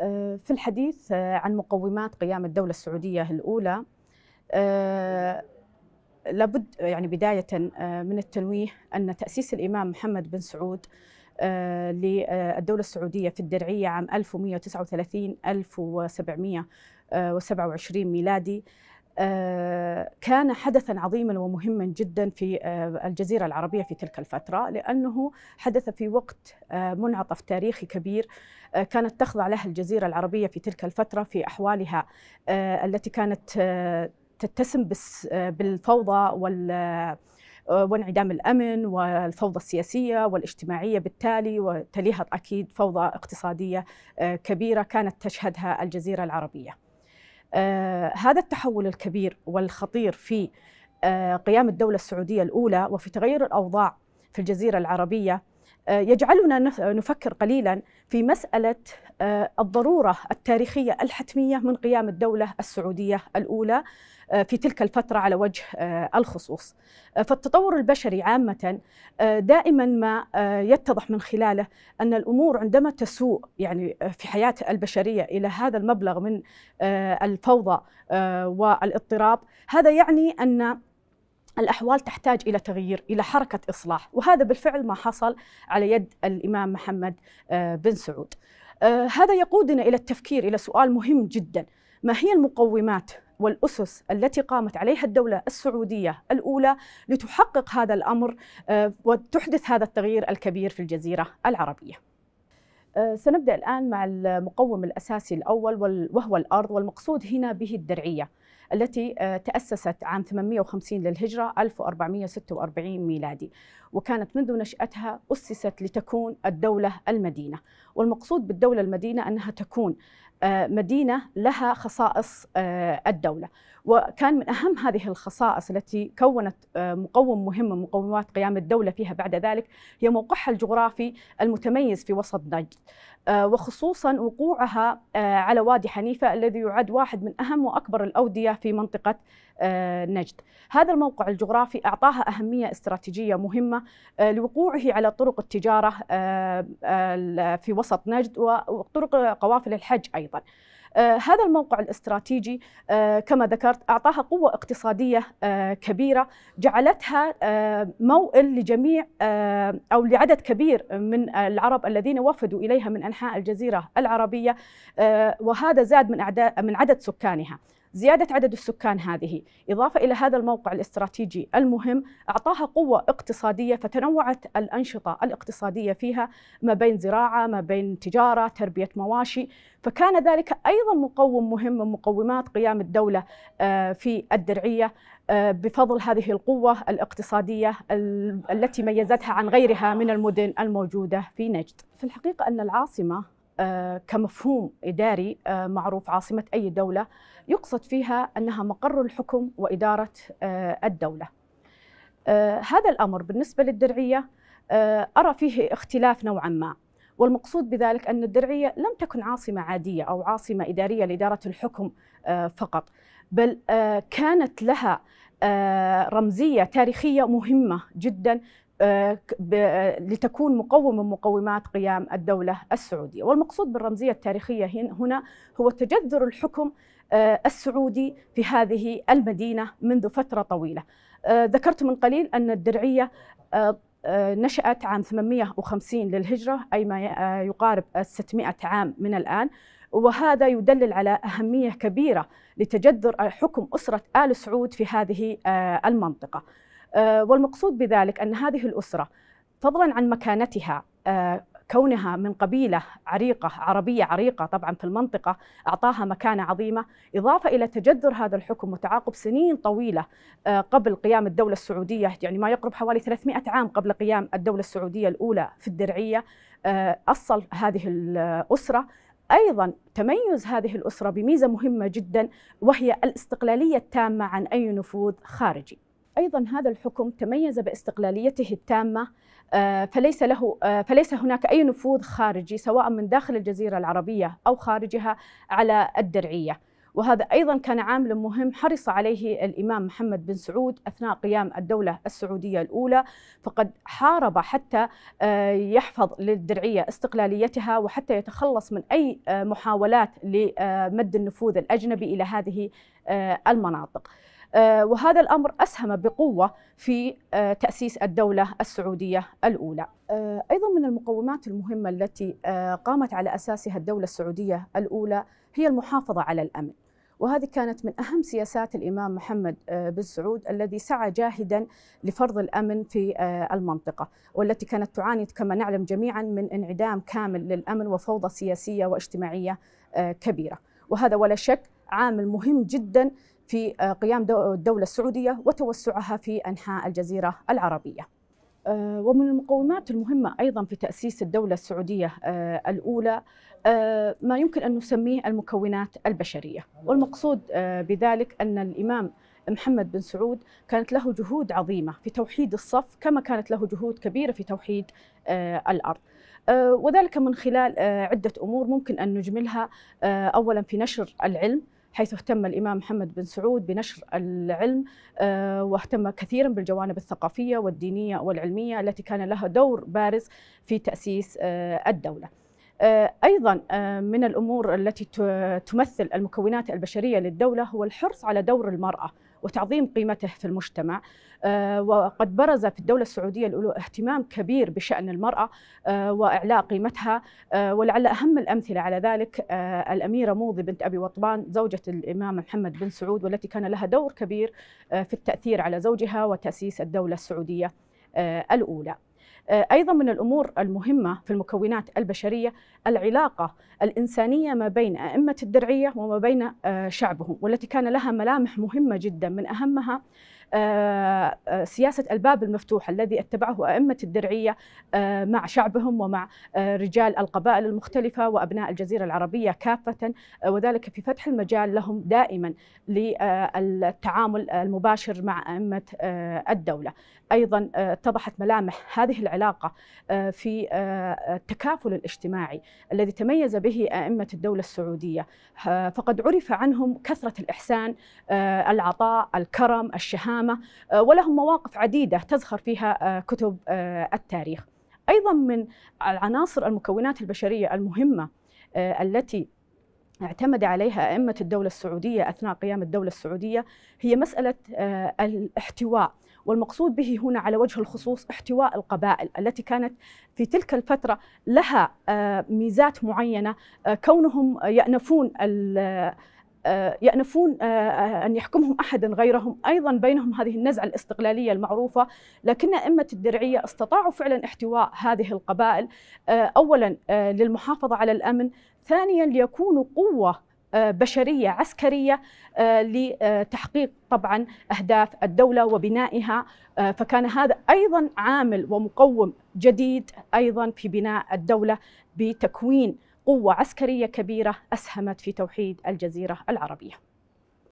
آه، في الحديث آه، عن مقومات قيام الدولة السعودية الأولى آه، لابد يعني بداية من التنويه أن تأسيس الإمام محمد بن سعود للدولة السعودية في الدرعية عام 1139 1727 ميلادي آه، كان حدثا عظيما ومهما جدا في آه، الجزيرة العربية في تلك الفترة لأنه حدث في وقت آه، منعطف تاريخي كبير كانت تخضع لها الجزيرة العربية في تلك الفترة في أحوالها التي كانت تتسم بالفوضى وال وانعدام الامن والفوضى السياسيه والاجتماعيه بالتالي وتليها اكيد فوضى اقتصاديه كبيره كانت تشهدها الجزيره العربيه. آه، هذا التحول الكبير والخطير في آه، قيام الدولة السعودية الأولى وفي تغير الأوضاع في الجزيرة العربية آه، يجعلنا نفكر قليلا في مسألة آه، الضرورة التاريخية الحتمية من قيام الدولة السعودية الأولى آه، في تلك الفترة على وجه الخصوص فالتطور البشري عامة دائما ما يتضح من خلاله أن الأمور عندما تسوء يعني في حياة البشرية إلى هذا المبلغ من الفوضى والاضطراب هذا يعني أن الأحوال تحتاج إلى تغيير إلى حركة إصلاح وهذا بالفعل ما حصل على يد الإمام محمد آه، بن سعود آه، هذا يقودنا إلى التفكير إلى سؤال مهم جدا ما هي المقومات والأسس التي قامت عليها الدولة السعودية الأولى لتحقق هذا الأمر آه، وتحدث هذا التغيير الكبير في الجزيرة العربية آه، سنبدأ الآن مع المقوم الأساسي الأول وهو الأرض والمقصود هنا به الدرعية التي آه، تأسست عام 850 للهجرة 1446 ميلادي وكانت منذ نشأتها أسست لتكون الدولة المدينة والمقصود بالدولة المدينة أنها تكون آه، مدينة لها خصائص الدولة وكان من أهم هذه الخصائص التي كونت آه، مقوم مهم من مقومات قيام الدولة فيها بعد ذلك هي موقعها الجغرافي المتميز في وسط نجد آه، وخصوصا وقوعها آه، على وادي حنيفة الذي يعد واحد من أهم وأكبر الأودية في منطقة نجد هذا الموقع الجغرافي أعطاها أهمية استراتيجية مهمة لوقوعه على طرق التجارة في وسط نجد وطرق قوافل الحج أيضا آه، هذا الموقع الاستراتيجي آه، كما ذكرت أعطاها قوة اقتصادية آه، كبيرة جعلتها موئل لجميع أو لعدد كبير من العرب الذين وفدوا إليها من أنحاء الجزيرة العربية وهذا زاد من, من عدد سكانها زيادة عدد السكان هذه إضافة إلى هذا الموقع الاستراتيجي المهم أعطاها قوة اقتصادية فتنوعت الأنشطة الاقتصادية فيها ما بين زراعة ما بين تجارة تربية مواشي فكان ذلك أيضا مقوم مهم من مقومات قيام الدولة آه، في الدرعية آه، بفضل هذه القوة الاقتصادية التي ميزتها عن غيرها من المدن الموجودة في نجد في الحقيقة أن العاصمة آه، كمفهوم إداري آه، معروف عاصمة أي دولة يقصد فيها أنها مقر الحكم وإدارة آه، الدولة هذا الأمر بالنسبة للدرعية أرى فيه اختلاف نوعا ما والمقصود بذلك أن الدرعية لم تكن عاصمة عادية أو عاصمة إدارية لإدارة الحكم فقط بل كانت لها رمزية تاريخية مهمة جدا آه، آه، لتكون مقوم من مقومات قيام الدولة السعودية والمقصود بالرمزية التاريخية هنا هو تجذر الحكم آه، السعودي في هذه المدينة منذ فترة طويلة ذكرت من قليل أن الدرعية نشأت عام 850 للهجرة أي ما يقارب 600 عام من الآن وهذا يدلل على أهمية كبيرة لتجذر حكم أسرة آل سعود في هذه المنطقة آه، والمقصود بذلك أن هذه الأسرة فضلا عن مكانتها آه، كونها من قبيلة عريقة عربية عريقة طبعا في المنطقة أعطاها مكانة عظيمة إضافة إلى تجذر هذا الحكم وتعاقب سنين طويلة آه، قبل قيام الدولة السعودية يعني ما يقرب حوالي 300 عام قبل قيام الدولة السعودية الأولى في الدرعية أصل هذه الأسرة ايضا تميز هذه الاسره بميزه مهمه جدا وهي الاستقلاليه التامه عن اي نفوذ خارجي أيضا هذا الحكم تميز باستقلاليته التامة آه، فليس له آه، فليس هناك اي نفوذ خارجي سواء من داخل الجزيره العربيه او خارجها على الدرعيه، وهذا ايضا كان عامل مهم حرص عليه الامام محمد بن سعود اثناء قيام الدوله السعوديه الاولى، فقد حارب حتى آه، يحفظ للدرعيه استقلاليتها وحتى يتخلص من اي محاولات لمد النفوذ الاجنبي الى هذه المناطق. آه، وهذا الامر اسهم بقوه في آه، تاسيس الدوله السعوديه الاولى. آه، ايضا من المقومات المهمه التي قامت على اساسها الدوله السعوديه الاولى هي المحافظه على الامن. وهذه كانت من اهم سياسات الامام محمد بن سعود الذي سعى جاهدا لفرض الامن في المنطقه والتي كانت تعاني كما نعلم جميعا من انعدام كامل للامن وفوضى سياسيه واجتماعيه كبيره وهذا ولا شك عامل مهم جدا في آه، قيام الدولة السعودية وتوسعها في أنحاء الجزيرة العربية آه، ومن المقومات المهمة أيضا في تأسيس الدولة السعودية آه، الأولى ما يمكن أن نسميه المكونات البشرية والمقصود بذلك أن الإمام محمد بن سعود كانت له جهود عظيمة في توحيد الصف كما كانت له جهود كبيرة في توحيد الأرض وذلك من خلال عدة أمور ممكن أن نجملها أولا في نشر العلم حيث اهتم الإمام محمد بن سعود بنشر العلم آه، واهتم كثيرا بالجوانب الثقافية والدينية والعلمية التي كان لها دور بارز في تأسيس آه، الدولة آه، ايضا من الامور التي تمثل المكونات البشريه للدوله هو الحرص على دور المراه وتعظيم قيمته في المجتمع آه، وقد برز في الدولة السعودية الأولى اهتمام كبير بشأن المرأة آه، وإعلاء قيمتها آه، ولعل أهم الأمثلة على ذلك الأميرة موضي بنت أبي وطبان زوجة الإمام محمد بن سعود والتي كان لها دور كبير في التأثير على زوجها وتأسيس الدولة السعودية الأولى آه، ايضا من الامور المهمه في المكونات البشريه العلاقه الانسانيه ما بين ائمه الدرعيه وما بين آه، شعبهم والتي كان لها ملامح مهمه جدا من اهمها آه، آه، سياسة الباب المفتوح الذي اتبعه أئمة الدرعية آه، مع شعبهم ومع رجال القبائل المختلفة وأبناء الجزيرة العربية كافة وذلك في فتح المجال لهم دائما للتعامل المباشر مع أئمة الدولة أيضا اتضحت ملامح هذه العلاقة في التكافل الاجتماعي الذي تميز به أئمة الدولة السعودية فقد عرف عنهم كثرة الإحسان العطاء الكرم الشهامة الامامه آه، ولهم مواقف عديده تزخر فيها آه، كتب آه، التاريخ. ايضا من العناصر المكونات البشريه المهمه التي اعتمد عليها ائمه الدوله السعوديه اثناء قيام الدوله السعوديه هي مساله الاحتواء والمقصود به هنا على وجه الخصوص احتواء القبائل التي كانت في تلك الفتره لها ميزات معينه كونهم يانفون آه، يأنفون آه، آه، أن يحكمهم أحد غيرهم أيضا بينهم هذه النزعة الاستقلالية المعروفة لكن أئمة الدرعية استطاعوا فعلا احتواء هذه القبائل أولا للمحافظة على الأمن ثانيا ليكونوا قوة بشرية عسكرية لتحقيق طبعا أهداف الدولة وبنائها فكان هذا أيضا عامل ومقوم جديد أيضا في بناء الدولة بتكوين قوة عسكرية كبيرة أسهمت في توحيد الجزيرة العربية